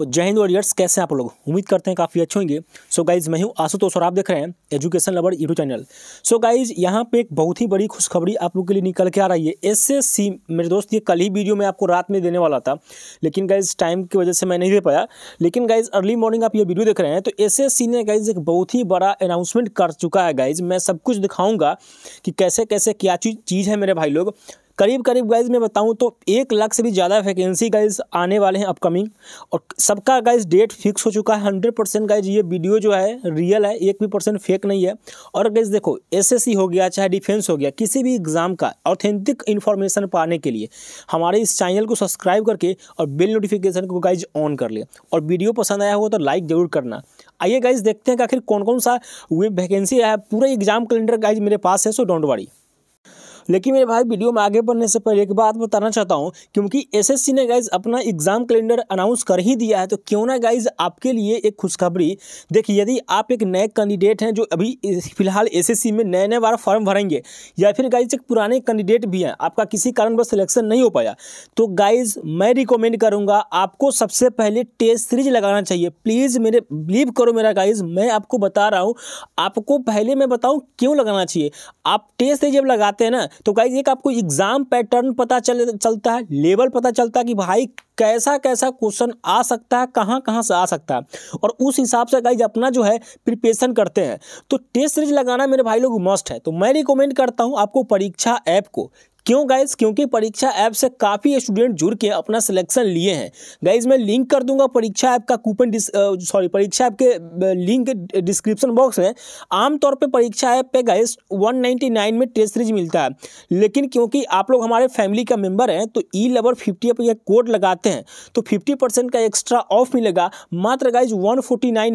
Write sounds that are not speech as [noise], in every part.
तो जय हिंद वॉरियर्स कैसे हैं आप लोग उम्मीद करते हैं काफ़ी अच्छे होंगे सो गाइज मैं हूँ आशुतोष और आप देख रहे हैं education lover YouTube channel so guys यहाँ पे एक बहुत ही बड़ी खुशखबरी आप लोग के लिए निकल के आ रही है एसएससी मेरे दोस्त ये कल ही वीडियो में आपको रात में देने वाला था लेकिन गाइज टाइम की वजह से मैं नहीं दे पाया लेकिन गाइज अर्ली मॉर्निंग आप ये वीडियो देख रहे हैं तो एस ने गाइज एक बहुत ही बड़ा अनाउंसमेंट कर चुका है गाइज मैं सब कुछ दिखाऊँगा कि कैसे कैसे क्या चीज़ है मेरे भाई लोग करीब करीब गाइज मैं बताऊँ तो एक लाख से भी ज़्यादा वैकेंसी गाइज आने वाले हैं अपकमिंग और सबका गाइज डेट फिक्स हो चुका है हंड्रेड परसेंट गाइज ये वीडियो जो है रियल है एक भी परसेंट फेक नहीं है और गाइज देखो एसएससी हो गया चाहे डिफेंस हो गया किसी भी एग्ज़ाम का ऑथेंटिक इन्फॉर्मेशन पाने के लिए हमारे इस चैनल को सब्सक्राइब करके और बिल नोटिफिकेशन को गाइज ऑन कर लिया और वीडियो पसंद आया हो तो लाइक ज़रूर करना आइए गाइज देखते हैं कि आखिर कौन कौन सा वेब वैकेंसी है पूरा एग्जाम कैलेंडर गाइज मेरे पास है सो डोंट वरी लेकिन मेरे भाई वीडियो में आगे बढ़ने से पहले एक बात बताना चाहता हूँ क्योंकि एसएससी ने गाइज अपना एग्जाम कैलेंडर अनाउंस कर ही दिया है तो क्यों ना गाइज आपके लिए एक खुशखबरी देखिए यदि आप एक नए कैंडिडेट हैं जो अभी फिलहाल एस में नए नए बार फॉर्म भरेंगे या फिर गाइज एक पुराने कैंडिडेट भी हैं आपका किसी कारण बस सिलेक्शन नहीं हो पाया तो गाइज मैं रिकमेंड करूँगा आपको सबसे पहले टेस्ट सीरीज लगाना चाहिए प्लीज़ मेरे बिलीव करो मेरा गाइज मैं आपको बता रहा हूँ आपको पहले मैं बताऊँ क्यों लगाना चाहिए आप टेस्ट सीरीज जब लगाते हैं ना तो गाइज एक आपको एग्ज़ाम पैटर्न पता चल चलता है लेवल पता चलता है कि भाई कैसा कैसा क्वेश्चन आ सकता है कहाँ कहाँ से आ सकता है और उस हिसाब से गाइज अपना जो है प्रिपरेशन करते हैं तो टेस्ट सीरीज लगाना मेरे भाई लोग मस्ट है तो मैं रिकमेंड करता हूँ आपको परीक्षा ऐप को क्यों गाइज क्योंकि परीक्षा ऐप से काफ़ी स्टूडेंट जुड़ के अपना सिलेक्शन लिए हैं गाइज मैं लिंक कर दूंगा परीक्षा ऐप का कूपन सॉरी परीक्षा ऐप के लिंक डिस्क्रिप्शन बॉक्स में आमतौर पर परीक्षा ऐप पे गाइज 199 में टेस्ट सीरीज मिलता है लेकिन क्योंकि आप लोग हमारे फैमिली का मेम्बर हैं तो ई लेबर फिफ्टी पर कोड लगाते हैं तो फिफ्टी का एक्स्ट्रा ऑफ मिलेगा मात्र गाइज वन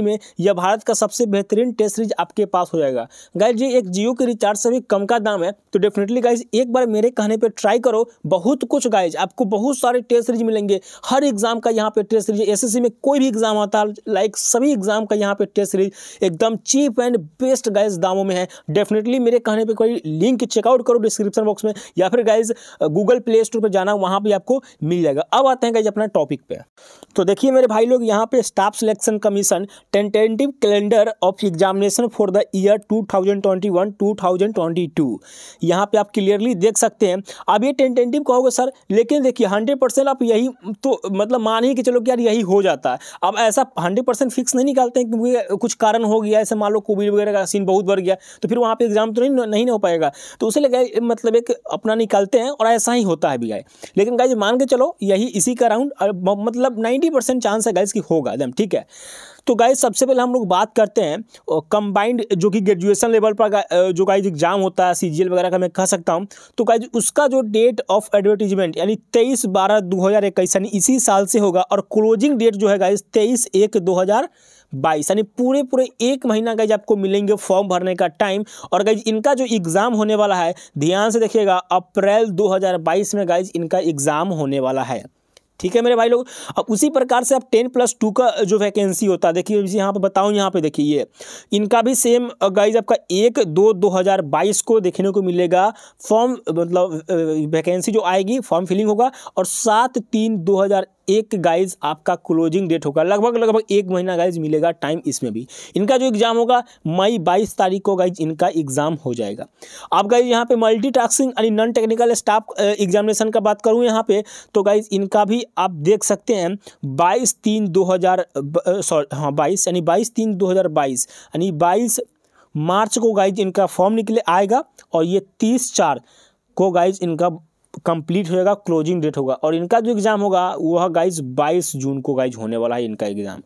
में यह भारत का सबसे बेहतरीन टेस्ट सीरीज आपके पास हो जाएगा गाइज ये एक जियो के रिचार्ज से भी कम का दाम है तो डेफिनेटली गाइज एक बार मेरे कहा कहने पे ट्राई करो बहुत कुछ गाइज आपको बहुत सारे टेस्ट सीरीज मिलेंगे हर एग्जाम का यहाँ पे टेस्ट सीरीज एस में कोई भी एग्जाम आता है लाइक सभी एग्जाम का यहाँ पे टेस्ट सीरीज एकदम चीप एंड बेस्ट गाइज दामों में है डेफिनेटली मेरे कहने पर कोई लिंक चेकआउट करो डिस्क्रिप्शन बॉक्स में या फिर गाइज गूगल प्ले स्टोर पर जाना वहाँ पर आपको मिल जाएगा अब आते हैं गाइज अपना टॉपिक पर तो देखिए मेरे भाई लोग यहाँ पे staff selection commission tentative calendar of examination for the year two thousand twenty one two thousand twenty two यहाँ पे आप क्लियरली देख सकते सकते हैं अब ये टेंटेंटिव कहोगे सर लेकिन देखिए हंड्रेड परसेंट आप यही तो मतलब मान ही कि चलो कि यार यही हो जाता है अब ऐसा हंड्रेड परसेंट फिक्स नहीं निकालते हैं क्योंकि कुछ कारण हो गया ऐसे मान लो कोविड वगैरह का सीन बहुत बढ़ गया तो फिर वहाँ पर एग्जाम तो नहीं नहीं हो पाएगा तो उसे लगे मतलब एक अपना निकालते हैं और ऐसा ही होता है भी लेकिन गाइज मान के चलो यही इसी का राउंड मतलब नाइन्टी चांस है गाइज की होगा एकदम ठीक है तो गाइज सबसे पहले हम लोग बात करते हैं कंबाइंड जो कि ग्रेजुएशन लेवल पर जो गाइज एग्जाम होता है सी वगैरह का मैं कह सकता हूँ तो गाइज उसका जो डेट ऑफ एडवर्टीजमेंट यानी तेईस बारह दो हज़ार इक्कीस यानी इसी साल से होगा और क्लोजिंग डेट जो है गाइज तेईस एक दो हज़ार बाईस यानी पूरे पूरे एक महीना गाइज आपको मिलेंगे फॉर्म भरने का टाइम और गाइज इनका जो एग्ज़ाम होने वाला है ध्यान से देखिएगा अप्रैल दो में गाइज इनका एग्ज़ाम होने वाला है ठीक है मेरे भाई लोग अब उसी प्रकार से आप टेन प्लस टू का जो वैकेंसी होता है देखिए यहाँ पे बताऊँ यहाँ पे देखिए ये इनका भी सेम गाइज आपका एक दो दो हज़ार बाईस को देखने को मिलेगा फॉर्म मतलब वैकेंसी जो आएगी फॉर्म फिलिंग होगा और सात तीन दो हज़ार एक गाइज आपका क्लोजिंग डेट होगा लगभग लगभग एक महीना गाइज मिलेगा टाइम इसमें भी इनका जो एग्ज़ाम होगा मई 22 तारीख को गाइज इनका एग्ज़ाम हो जाएगा अब गाइज यहाँ पे मल्टीटास्किंग यानी नॉन टेक्निकल स्टाफ एग्जामिनेशन का बात करूँ यहाँ पे तो गाइज इनका भी आप देख सकते हैं बाईस तीन दो हज़ार सॉरी हाँ बाईस यानी बाईस तीन दो हज़ार बाईस यानी बाईस मार्च को गाइज इनका फॉर्म निकले आएगा और ये तीस चार को गाइज इनका कंप्लीट होएगा क्लोजिंग डेट होगा और इनका जो एग्ज़ाम होगा वह गाइज 22 जून को गाइज होने वाला है इनका एग्ज़ाम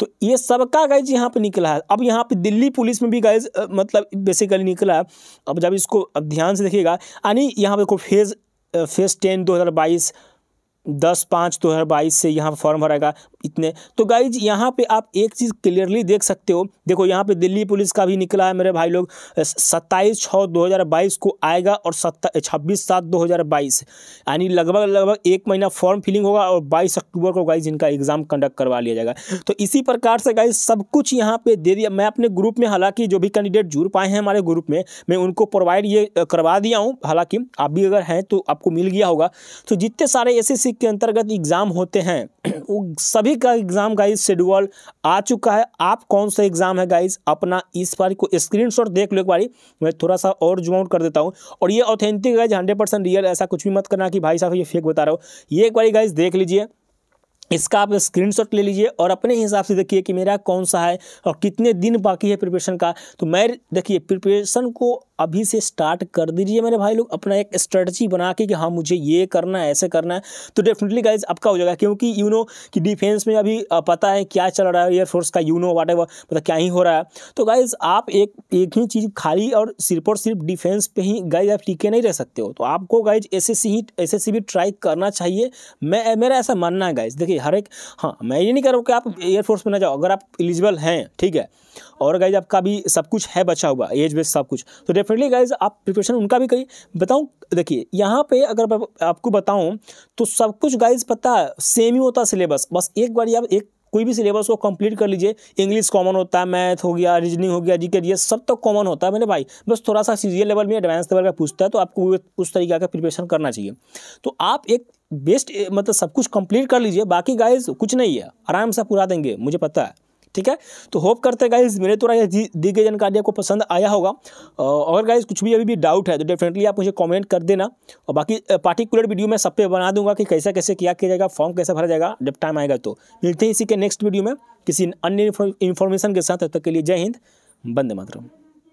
तो ये सबका गाइज यहाँ पे निकला है अब यहाँ पे दिल्ली पुलिस में भी गाइज मतलब बेसिकली निकला है अब जब इसको अब ध्यान से देखिएगा यानी यहाँ पे देखो फेज़ फेज़ टेन दो हज़ार बाईस दस पाँच दो तो हज़ार बाईस से यहाँ फॉर्म भराएगा इतने तो गाइज यहाँ पे आप एक चीज़ क्लियरली देख सकते हो देखो यहाँ पे दिल्ली पुलिस का भी निकला है मेरे भाई लोग सत्ताईस छः दो हज़ार बाईस को आएगा और सत्ता छब्बीस सात दो हज़ार बाईस यानी लगभग लगभग एक महीना फॉर्म फिलिंग होगा और बाईस अक्टूबर को गाइज इनका एग्ज़ाम कंडक्ट करवा लिया जाएगा तो इसी प्रकार से गाइज सब कुछ यहाँ पर दे दिया मैं अपने ग्रुप में हालाँकि जो भी कैंडिडेट जुड़ पाए हैं हमारे ग्रुप में मैं उनको प्रोवाइड ये करवा दिया हूँ हालाँकि आप भी अगर हैं तो आपको मिल गया होगा तो जितने सारे ऐसे सी के अंतर्गत एग्ज़ाम होते हैं [clears throat] सभी का एग्ज़ाम गाइज शेड्यूल आ चुका है आप कौन सा एग्ज़ाम है गाइज अपना इस बार को स्क्रीनशॉट देख लो एक बारी मैं थोड़ा सा और जूम आउट कर देता हूँ और ये authentic guys hundred percent real ऐसा कुछ भी मत करना कि भाई साहब ये फेक बता रहा हो ये एक बारी गाइज देख लीजिए इसका आप स्क्रीनशॉट ले लीजिए और अपने हिसाब से देखिए कि मेरा कौन सा है और कितने दिन बाकी है प्रिपरेशन का तो मैं देखिए प्रिपरेशन को अभी से स्टार्ट कर दीजिए मेरे भाई लोग अपना एक स्ट्रेटजी बना के कि हाँ मुझे ये करना है ऐसे करना है तो डेफिनेटली गाइज आपका हो जाएगा क्योंकि यू नो कि डिफेंस में अभी पता है क्या चल रहा है एयरफोर्स का यू नो वाट मतलब क्या ही हो रहा है तो गाइज आप एक एक ही चीज़ खाली और सिर्फ और सिर्फ डिफेंस पर ही गाइज आप टीके नहीं रह सकते हो तो आपको गाइज एस ही एस भी ट्राई करना चाहिए मैं मेरा ऐसा मानना है गाइज देखिए हर एक हाँ मैं ये नहीं कह रहा हूँ कि आप एयरफोर्स में ना जाओ अगर आप एलिजिबल हैं ठीक है और गाइज आपका भी सब कुछ है बचा हुआ एज बेस सब कुछ तो डेफिनेटली गाइज आप प्रिपरेशन उनका भी करिए बताऊँ देखिए यहाँ पे अगर आपको बताऊँ तो सब कुछ गाइज पता है सेम ही होता सिलेबस बस एक बार आप एक कोई भी सिलेबस को कंप्लीट कर लीजिए इंग्लिश कॉमन होता है मैथ हो गया रीजनिंग हो गया जी ये सब तो कॉमन होता है मैंने भाई बस थोड़ा सा सीजीएल लेवल में एडवांस लेवल का पूछता है तो आपको उस तरीके का प्रिपरेशन करना चाहिए तो आप एक बेस्ट मतलब सब कुछ कंप्लीट कर लीजिए बाकी गाइज कुछ नहीं है आराम से पूरा देंगे मुझे पता है ठीक है तो होप करते हैं गाइज मेरे द्वारा तो दी गई जानकारी आपको पसंद आया होगा और गाइज कुछ भी अभी भी डाउट है तो डेफिनेटली आप मुझे कमेंट कर देना और बाकी पार्टिकुलर वीडियो मैं सब पे बना दूंगा कि कैसे कैसे किया किया जाएगा फॉर्म कैसे भरा जाएगा जब टाइम आएगा तो मिलते हैं इसी के नेक्स्ट वीडियो में किसी अन्य इन्फॉर्मेशन के साथ तब तक के लिए जय हिंद बंदे मातरम